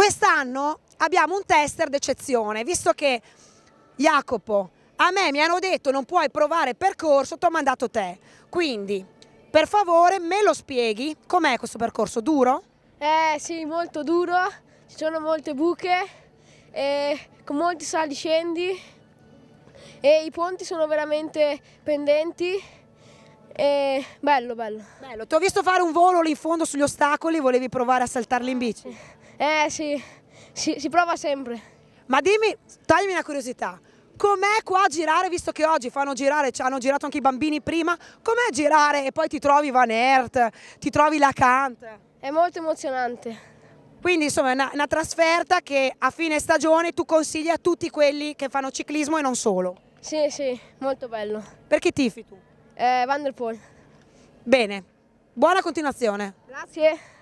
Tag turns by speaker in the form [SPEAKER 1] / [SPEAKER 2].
[SPEAKER 1] Quest'anno abbiamo un tester d'eccezione, visto che Jacopo, a me mi hanno detto non puoi provare percorso, ti ho mandato te. Quindi, per favore, me lo spieghi, com'è questo percorso? Duro?
[SPEAKER 2] Eh sì, molto duro, ci sono molte buche, con molti sali scendi e i ponti sono veramente pendenti e bello, bello. Bello,
[SPEAKER 1] ti ho visto fare un volo lì in fondo sugli ostacoli, volevi provare a saltarli in bici? Sì. Eh sì, si, si prova sempre. Ma dimmi, tagli una curiosità, com'è qua a girare, visto che oggi fanno girare, hanno girato anche i bambini prima, com'è girare e poi ti trovi Van Aert, ti trovi Lacant?
[SPEAKER 2] È molto emozionante. Quindi insomma è
[SPEAKER 1] una, una, trasferta che a fine stagione tu consigli a tutti quelli che fanno ciclismo e non solo.
[SPEAKER 2] Sì, sì, molto bello. Perché tifi tu? Eh, Van der Poel. Bene, buona
[SPEAKER 1] continuazione. Grazie.